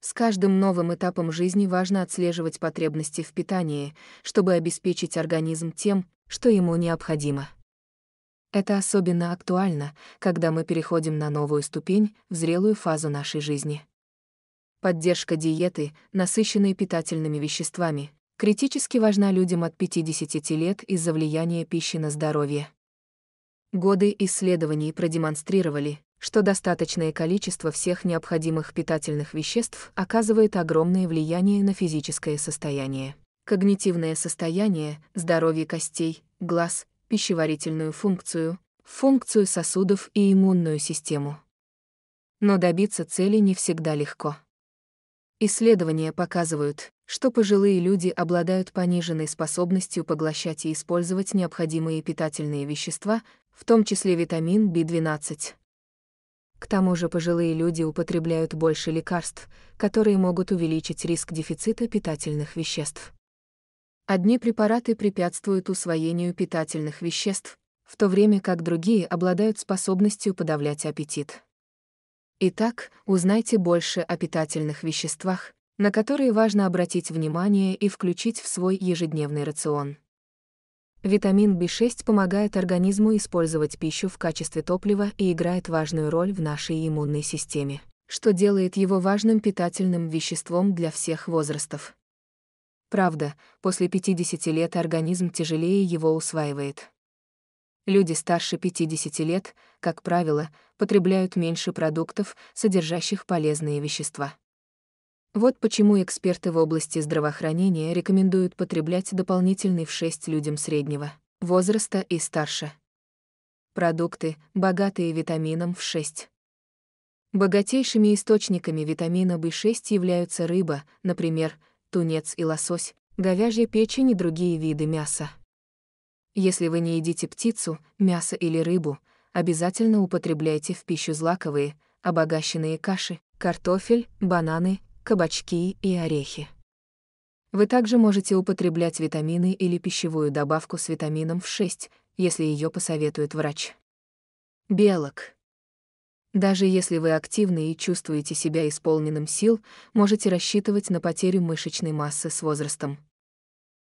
С каждым новым этапом жизни важно отслеживать потребности в питании, чтобы обеспечить организм тем, что ему необходимо. Это особенно актуально, когда мы переходим на новую ступень, в зрелую фазу нашей жизни. Поддержка диеты, насыщенной питательными веществами, критически важна людям от 50 лет из-за влияния пищи на здоровье. Годы исследований продемонстрировали, что достаточное количество всех необходимых питательных веществ оказывает огромное влияние на физическое состояние. Когнитивное состояние, здоровье костей, глаз, пищеварительную функцию, функцию сосудов и иммунную систему. Но добиться цели не всегда легко. Исследования показывают, что пожилые люди обладают пониженной способностью поглощать и использовать необходимые питательные вещества, в том числе витамин B12. К тому же пожилые люди употребляют больше лекарств, которые могут увеличить риск дефицита питательных веществ. Одни препараты препятствуют усвоению питательных веществ, в то время как другие обладают способностью подавлять аппетит. Итак, узнайте больше о питательных веществах, на которые важно обратить внимание и включить в свой ежедневный рацион. Витамин B6 помогает организму использовать пищу в качестве топлива и играет важную роль в нашей иммунной системе, что делает его важным питательным веществом для всех возрастов. Правда, после 50 лет организм тяжелее его усваивает. Люди старше 50 лет, как правило, потребляют меньше продуктов, содержащих полезные вещества. Вот почему эксперты в области здравоохранения рекомендуют потреблять дополнительный в 6 людям среднего возраста и старше. Продукты, богатые витамином в 6. Богатейшими источниками витамина В6 являются рыба, например, тунец и лосось, говяжья печень и другие виды мяса. Если вы не едите птицу, мясо или рыбу, обязательно употребляйте в пищу злаковые, обогащенные каши, картофель, бананы, кабачки и орехи. Вы также можете употреблять витамины или пищевую добавку с витамином в 6, если ее посоветует врач. Белок. Даже если вы активны и чувствуете себя исполненным сил, можете рассчитывать на потерю мышечной массы с возрастом.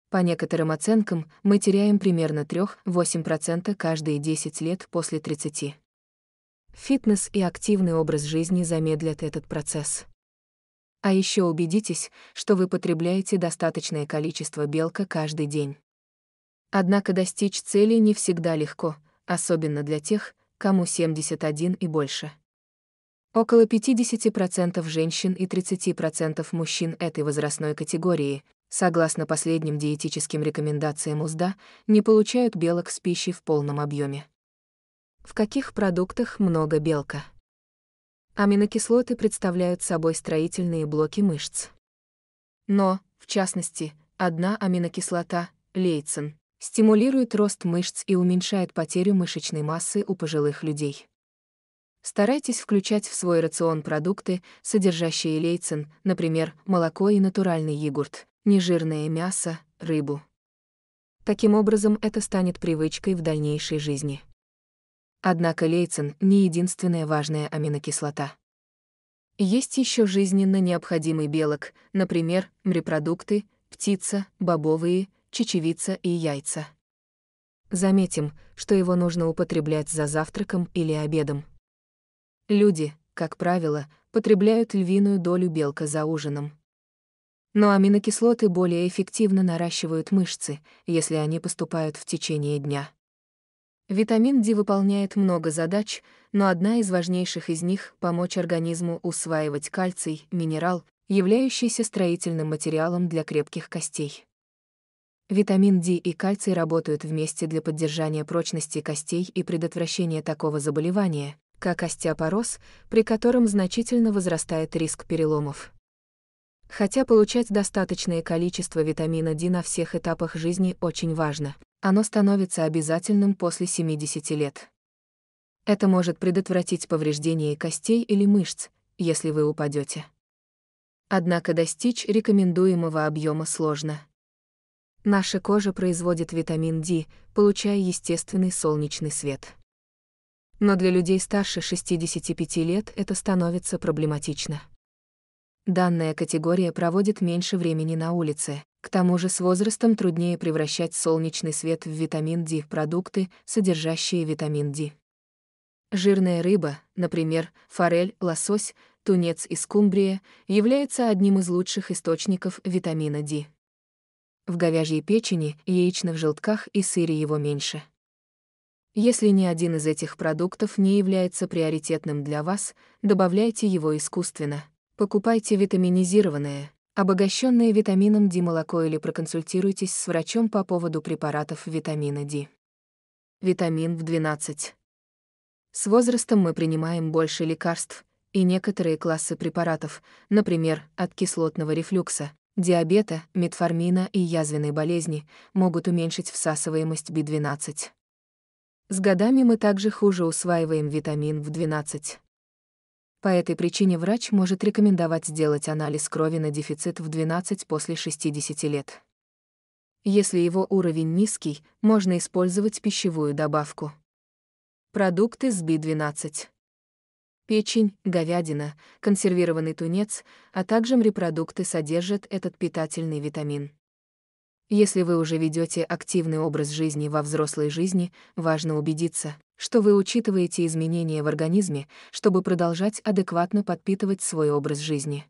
По некоторым оценкам, мы теряем примерно 3-8% каждые 10 лет после 30. Фитнес и активный образ жизни замедлят этот процесс. А еще убедитесь, что вы потребляете достаточное количество белка каждый день. Однако достичь цели не всегда легко, особенно для тех, кому 71 и больше. Около 50% женщин и 30% мужчин этой возрастной категории, согласно последним диетическим рекомендациям УЗДА, не получают белок с пищей в полном объеме. В каких продуктах много белка? Аминокислоты представляют собой строительные блоки мышц. Но, в частности, одна аминокислота, лейцин, стимулирует рост мышц и уменьшает потерю мышечной массы у пожилых людей. Старайтесь включать в свой рацион продукты, содержащие лейцин, например, молоко и натуральный йогурт, нежирное мясо, рыбу. Таким образом, это станет привычкой в дальнейшей жизни. Однако лейцин – не единственная важная аминокислота. Есть еще жизненно необходимый белок, например, морепродукты, птица, бобовые, чечевица и яйца. Заметим, что его нужно употреблять за завтраком или обедом. Люди, как правило, потребляют львиную долю белка за ужином. Но аминокислоты более эффективно наращивают мышцы, если они поступают в течение дня. Витамин D выполняет много задач, но одна из важнейших из них – помочь организму усваивать кальций, минерал, являющийся строительным материалом для крепких костей. Витамин D и кальций работают вместе для поддержания прочности костей и предотвращения такого заболевания, как остеопороз, при котором значительно возрастает риск переломов. Хотя получать достаточное количество витамина D на всех этапах жизни очень важно, оно становится обязательным после 70 лет. Это может предотвратить повреждение костей или мышц, если вы упадете. Однако достичь рекомендуемого объема сложно. Наша кожа производит витамин D, получая естественный солнечный свет. Но для людей старше 65 лет это становится проблематично. Данная категория проводит меньше времени на улице. К тому же с возрастом труднее превращать солнечный свет в витамин D продукты, содержащие витамин D. Жирная рыба, например, форель, лосось, тунец и скумбрия, является одним из лучших источников витамина D. В говяжьей печени, яичных желтках и сыре его меньше. Если ни один из этих продуктов не является приоритетным для вас, добавляйте его искусственно. Покупайте витаминизированное, обогащенное витамином D молоко или проконсультируйтесь с врачом по поводу препаратов витамина D. Витамин в 12. С возрастом мы принимаем больше лекарств, и некоторые классы препаратов, например, от кислотного рефлюкса, диабета, метформина и язвенной болезни, могут уменьшить всасываемость B12. С годами мы также хуже усваиваем витамин в 12. По этой причине врач может рекомендовать сделать анализ крови на дефицит в 12 после 60 лет. Если его уровень низкий, можно использовать пищевую добавку. Продукты с B12. Печень, говядина, консервированный тунец, а также морепродукты содержат этот питательный витамин. Если вы уже ведете активный образ жизни во взрослой жизни, важно убедиться, что вы учитываете изменения в организме, чтобы продолжать адекватно подпитывать свой образ жизни.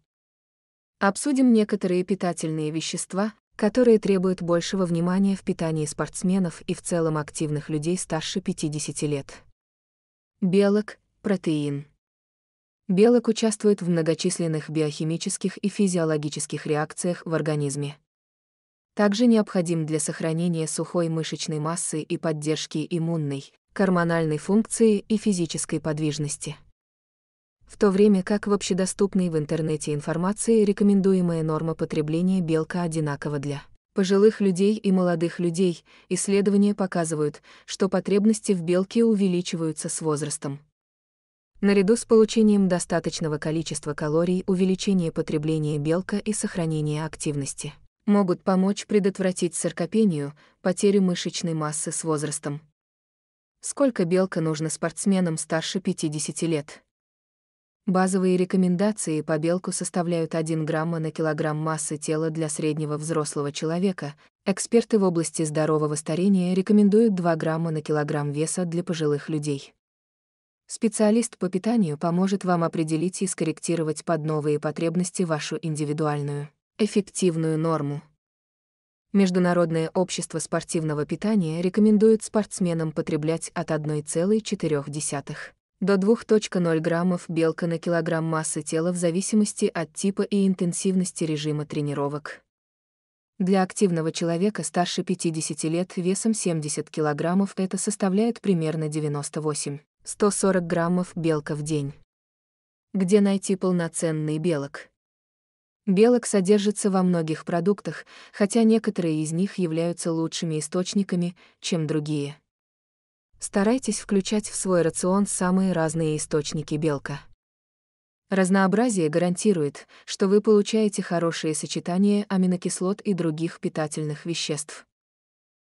Обсудим некоторые питательные вещества, которые требуют большего внимания в питании спортсменов и в целом активных людей старше 50 лет. Белок, протеин. Белок участвует в многочисленных биохимических и физиологических реакциях в организме. Также необходим для сохранения сухой мышечной массы и поддержки иммунной, гормональной функции и физической подвижности. В то время как в общедоступной в интернете информации рекомендуемая норма потребления белка одинакова для пожилых людей и молодых людей, исследования показывают, что потребности в белке увеличиваются с возрастом. Наряду с получением достаточного количества калорий увеличение потребления белка и сохранение активности могут помочь предотвратить саркопению, потерю мышечной массы с возрастом. Сколько белка нужно спортсменам старше 50 лет? Базовые рекомендации по белку составляют 1 грамма на килограмм массы тела для среднего взрослого человека. Эксперты в области здорового старения рекомендуют 2 грамма на килограмм веса для пожилых людей. Специалист по питанию поможет вам определить и скорректировать под новые потребности вашу индивидуальную, эффективную норму. Международное общество спортивного питания рекомендует спортсменам потреблять от 1,4 до 2,0 граммов белка на килограмм массы тела в зависимости от типа и интенсивности режима тренировок. Для активного человека старше 50 лет весом 70 килограммов это составляет примерно 98-140 граммов белка в день. Где найти полноценный белок? Белок содержится во многих продуктах, хотя некоторые из них являются лучшими источниками, чем другие. Старайтесь включать в свой рацион самые разные источники белка. Разнообразие гарантирует, что вы получаете хорошие сочетания аминокислот и других питательных веществ.